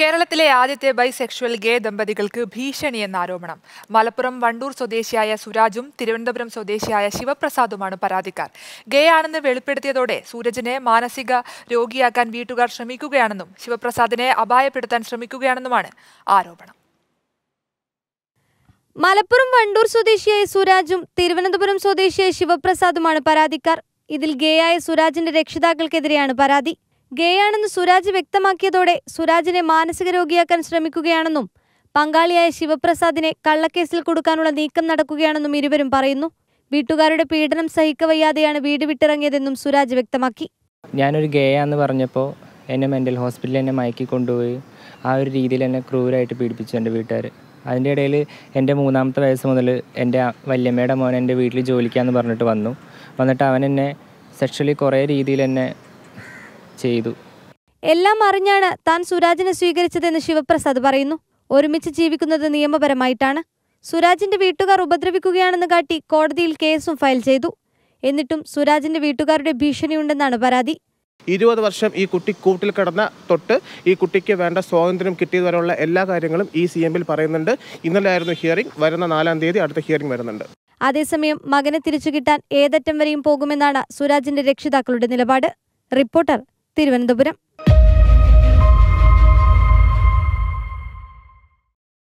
കേരളത്തിലെ ആദ്യത്തെ ബൈസെക്ഷൽ ഗേ ദമ്പതികൾക്ക് ഭീഷണിയെന്ന ആരോപണം മലപ്പുറം വണ്ടൂർ സ്വദേശിയായ സുരാജും തിരുവനന്തപുരം സ്വദേശിയായ ശിവപ്രസാദുമാണ് പരാതിക്കാർ ഗേ ആണെന്ന് വെളിപ്പെടുത്തിയതോടെ സൂരജിനെ മാനസിക രോഗിയാക്കാൻ വീട്ടുകാർ ശ്രമിക്കുകയാണെന്നും ശിവപ്രസാദിനെ അപായപ്പെടുത്താൻ ശ്രമിക്കുകയാണെന്നുമാണ് ആരോപണം മലപ്പുറം വണ്ടൂർ സ്വദേശിയായ സുരാജും തിരുവനന്തപുരം സ്വദേശിയായ ശിവപ്രസാദുമാണ് പരാതിക്കാർ ഇതിൽ ഗേയായ സുരാജിന്റെ രക്ഷിതാക്കൾക്കെതിരെയാണ് പരാതി ഗേയാണെന്ന് സുരാജ് വ്യക്തമാക്കിയതോടെ സുരാജിനെ മാനസിക രോഗിയാക്കാൻ ശ്രമിക്കുകയാണെന്നും പങ്കാളിയായ ശിവപ്രസാദിനെ കള്ളക്കേസിൽ കൊടുക്കാനുള്ള നീക്കം നടക്കുകയാണെന്നും ഇരുവരും പറയുന്നു വീട്ടുകാരുടെ പീഡനം സഹിക്കവയ്യാതെയാണ് വീട് വിട്ടിറങ്ങിയതെന്നും സുരാജ് വ്യക്തമാക്കി ഞാനൊരു ഗേയാന്ന് പറഞ്ഞപ്പോൾ എന്നെ മെൻ്റൽ ഹോസ്പിറ്റലിൽ എന്നെ മയക്കി കൊണ്ടുപോയി ആ ഒരു രീതിയിൽ എന്നെ ക്രൂരായിട്ട് പീഡിപ്പിച്ചു എൻ്റെ വീട്ടുകാർ അതിൻ്റെ ഇടയിൽ എൻ്റെ മൂന്നാമത്തെ വയസ്സ് മുതൽ എൻ്റെ വല്യമ്മയുടെ മോൻ എൻ്റെ വീട്ടിൽ ജോലിക്കാന്ന് പറഞ്ഞിട്ട് വന്നു വന്നിട്ട് അവൻ എന്നെ സെക്ഷലി കുറേ രീതിയിൽ എന്നെ ചെയ്തു എല്ലാം അറിഞ്ഞാണ് താൻ സുരാജിനെ സ്വീകരിച്ചതെന്ന് ശിവപ്രസാദ് പറയുന്നു ഒരുമിച്ച് ജീവിക്കുന്നത് നിയമപരമായിട്ടാണ് സുരാജിന്റെ വീട്ടുകാർ ഉപദ്രവിക്കുകയാണെന്ന് കാട്ടി കോടതിയിൽ കേസും ഫയൽ ചെയ്തു എന്നിട്ടും സുരാജിന്റെ വീട്ടുകാരുടെ ഭീഷണിയുണ്ടെന്നാണ് പരാതി ഇരുപത് വർഷം ഈ കുട്ടി കൂട്ടിൽ കിടന്ന തൊട്ട് ഈ കുട്ടിക്ക് വേണ്ട സ്വാതന്ത്ര്യം കിട്ടിയതുവരെയുള്ള എല്ലാ കാര്യങ്ങളും ഈ സി എമ്മിൽ പറയുന്നുണ്ട് ഇന്നലെ ആയിരുന്നു ഹിയറിംഗ് വരുന്ന നാലാം തീയതി അടുത്ത ഹിയറിംഗ് വരുന്നുണ്ട് അതേസമയം മകനെ തിരിച്ചു കിട്ടാൻ ഏതറ്റം വരെയും പോകുമെന്നാണ് സുരാജിന്റെ രക്ഷിതാക്കളുടെ നിലപാട് റിപ്പോർട്ടർ തിരുവനന്തപുരം